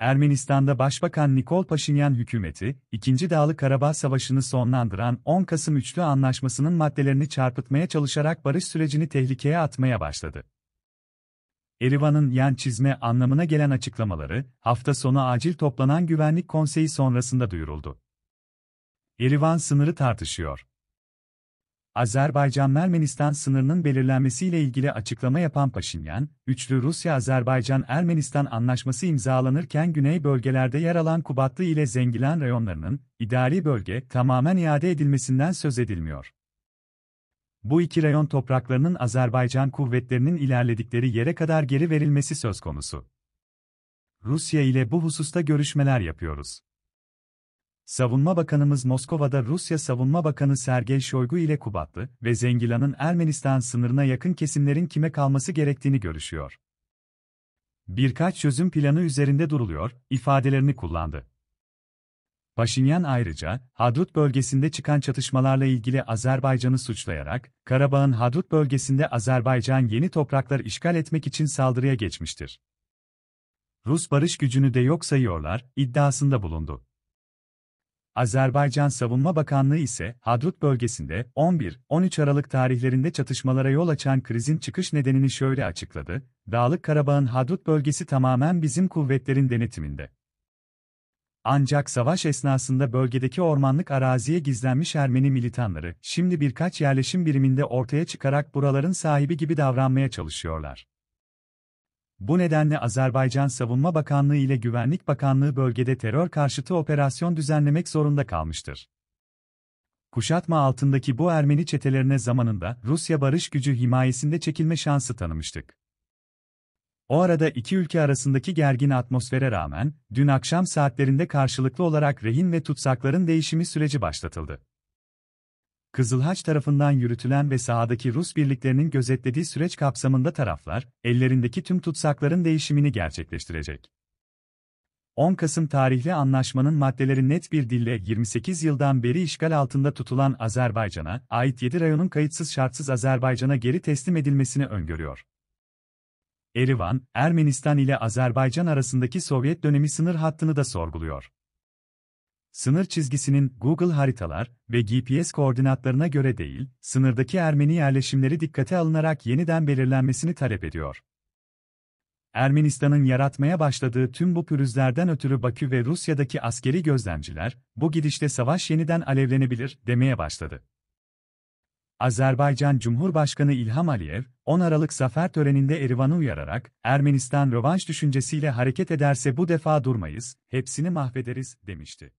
Ermenistan'da Başbakan Nikol Paşinyan hükümeti, 2. Dağlı Karabağ Savaşı'nı sonlandıran 10 Kasım Üçlü Anlaşması'nın maddelerini çarpıtmaya çalışarak barış sürecini tehlikeye atmaya başladı. Erivan'ın yan çizme anlamına gelen açıklamaları, hafta sonu acil toplanan Güvenlik Konseyi sonrasında duyuruldu. Erivan sınırı tartışıyor. Azerbaycan-Ermenistan sınırının belirlenmesiyle ilgili açıklama yapan Paşinyan, üçlü Rusya-Azerbaycan-Ermenistan anlaşması imzalanırken güney bölgelerde yer alan Kubatlı ile Zengilan rayonlarının, idari bölge, tamamen iade edilmesinden söz edilmiyor. Bu iki rayon topraklarının Azerbaycan kuvvetlerinin ilerledikleri yere kadar geri verilmesi söz konusu. Rusya ile bu hususta görüşmeler yapıyoruz. Savunma Bakanımız Moskova'da Rusya Savunma Bakanı Sergey Shoigu ile Kubatlı ve Zengilan'ın Ermenistan sınırına yakın kesimlerin kime kalması gerektiğini görüşüyor. Birkaç çözüm planı üzerinde duruluyor, ifadelerini kullandı. Paşinyan ayrıca, Hadrut bölgesinde çıkan çatışmalarla ilgili Azerbaycan'ı suçlayarak, Karabağ'ın Hadrut bölgesinde Azerbaycan yeni topraklar işgal etmek için saldırıya geçmiştir. Rus barış gücünü de yok sayıyorlar, iddiasında bulundu. Azerbaycan Savunma Bakanlığı ise Hadrut bölgesinde 11-13 Aralık tarihlerinde çatışmalara yol açan krizin çıkış nedenini şöyle açıkladı. Dağlık Karabağ'ın Hadrut bölgesi tamamen bizim kuvvetlerin denetiminde. Ancak savaş esnasında bölgedeki ormanlık araziye gizlenmiş Ermeni militanları, şimdi birkaç yerleşim biriminde ortaya çıkarak buraların sahibi gibi davranmaya çalışıyorlar. Bu nedenle Azerbaycan Savunma Bakanlığı ile Güvenlik Bakanlığı bölgede terör karşıtı operasyon düzenlemek zorunda kalmıştır. Kuşatma altındaki bu Ermeni çetelerine zamanında Rusya barış gücü himayesinde çekilme şansı tanımıştık. O arada iki ülke arasındaki gergin atmosfere rağmen, dün akşam saatlerinde karşılıklı olarak rehin ve tutsakların değişimi süreci başlatıldı. Kızılhaç tarafından yürütülen ve sahadaki Rus birliklerinin gözetlediği süreç kapsamında taraflar, ellerindeki tüm tutsakların değişimini gerçekleştirecek. 10 Kasım tarihli anlaşmanın maddeleri net bir dille 28 yıldan beri işgal altında tutulan Azerbaycan'a ait 7 rayonun kayıtsız şartsız Azerbaycan'a geri teslim edilmesini öngörüyor. Erivan, Ermenistan ile Azerbaycan arasındaki Sovyet dönemi sınır hattını da sorguluyor sınır çizgisinin Google haritalar ve GPS koordinatlarına göre değil, sınırdaki Ermeni yerleşimleri dikkate alınarak yeniden belirlenmesini talep ediyor. Ermenistan'ın yaratmaya başladığı tüm bu pürüzlerden ötürü Bakü ve Rusya'daki askeri gözlemciler, bu gidişte savaş yeniden alevlenebilir demeye başladı. Azerbaycan Cumhurbaşkanı İlham Aliyev, 10 Aralık zafer töreninde Erivan'ı uyararak, Ermenistan rövanş düşüncesiyle hareket ederse bu defa durmayız, hepsini mahvederiz, demişti.